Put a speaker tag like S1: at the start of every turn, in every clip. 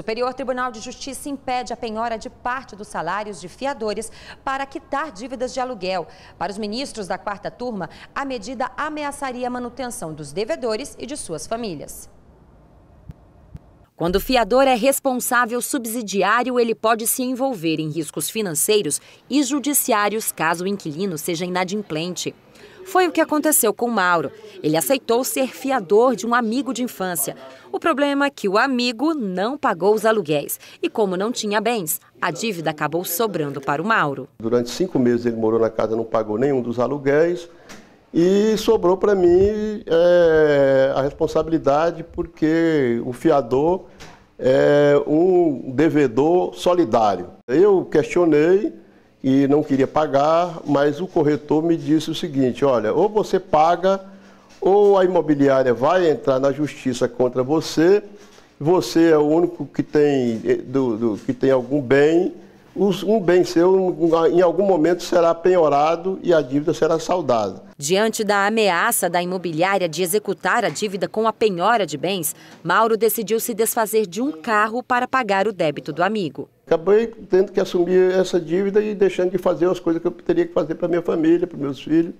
S1: Superior Tribunal de Justiça impede a penhora de parte dos salários de fiadores para quitar dívidas de aluguel. Para os ministros da quarta turma, a medida ameaçaria a manutenção dos devedores e de suas famílias. Quando o fiador é responsável subsidiário, ele pode se envolver em riscos financeiros e judiciários caso o inquilino seja inadimplente. Foi o que aconteceu com Mauro. Ele aceitou ser fiador de um amigo de infância. O problema é que o amigo não pagou os aluguéis. E como não tinha bens, a dívida acabou sobrando para o Mauro.
S2: Durante cinco meses ele morou na casa, não pagou nenhum dos aluguéis. E sobrou para mim é, a responsabilidade porque o fiador é um devedor solidário. Eu questionei e não queria pagar, mas o corretor me disse o seguinte: olha, ou você paga, ou a imobiliária vai entrar na justiça contra você, você é o único que tem, eh, do, do que tem algum bem um bem seu em algum momento será penhorado e a dívida será saldada.
S1: Diante da ameaça da imobiliária de executar a dívida com a penhora de bens, Mauro decidiu se desfazer de um carro para pagar o débito
S2: do amigo. Acabei tendo que assumir essa dívida e deixando de fazer as coisas que eu teria que fazer para minha família, para meus filhos.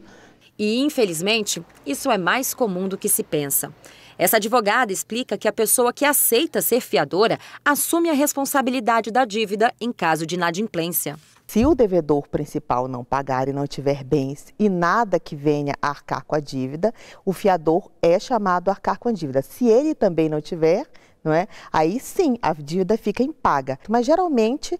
S1: E, infelizmente, isso é mais comum do que se pensa. Essa advogada explica que a pessoa que aceita ser fiadora assume a responsabilidade da dívida em caso de inadimplência.
S3: Se o devedor principal não pagar e não tiver bens e nada que venha a arcar com a dívida, o fiador é chamado a arcar com a dívida. Se ele também não tiver, não é? Aí sim, a dívida fica impaga. Mas geralmente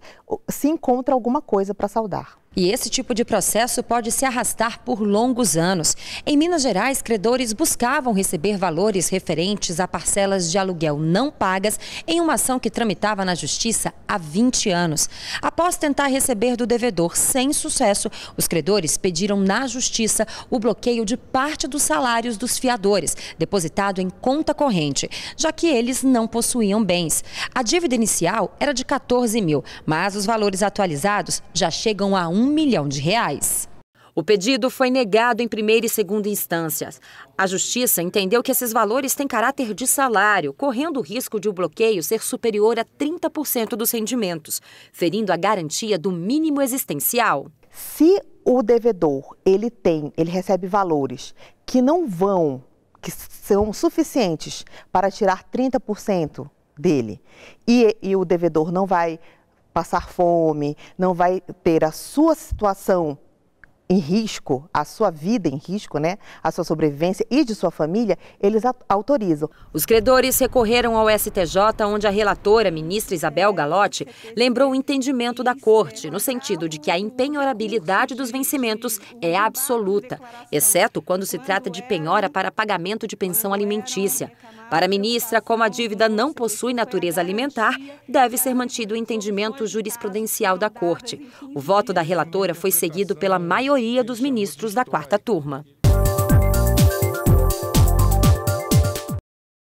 S3: se encontra alguma coisa para saldar.
S1: E esse tipo de processo pode se arrastar por longos anos. Em Minas Gerais, credores buscavam receber valores referentes a parcelas de aluguel não pagas em uma ação que tramitava na Justiça há 20 anos. Após tentar receber do devedor sem sucesso, os credores pediram na Justiça o bloqueio de parte dos salários dos fiadores, depositado em conta corrente, já que eles não possuíam bens. A dívida inicial era de 14 mil, mas os valores atualizados já chegam a 1 um milhão de reais. O pedido foi negado em primeira e segunda instâncias. A Justiça entendeu que esses valores têm caráter de salário, correndo o risco de o bloqueio ser superior a 30% dos rendimentos, ferindo a garantia do mínimo existencial.
S3: Se o devedor ele tem, ele recebe valores que não vão, que são suficientes para tirar 30% dele, e, e o devedor não vai passar fome, não vai ter a sua situação em risco, a sua vida em risco, né, a sua sobrevivência e de sua família, eles autorizam.
S1: Os credores recorreram ao STJ, onde a relatora, ministra Isabel Galotti, lembrou o entendimento da corte, no sentido de que a empenhorabilidade dos vencimentos é absoluta, exceto quando se trata de penhora para pagamento de pensão alimentícia. Para a ministra, como a dívida não possui natureza alimentar, deve ser mantido o entendimento jurisprudencial da corte. O voto da relatora foi seguido pela maioria maioria dos ministros da quarta turma.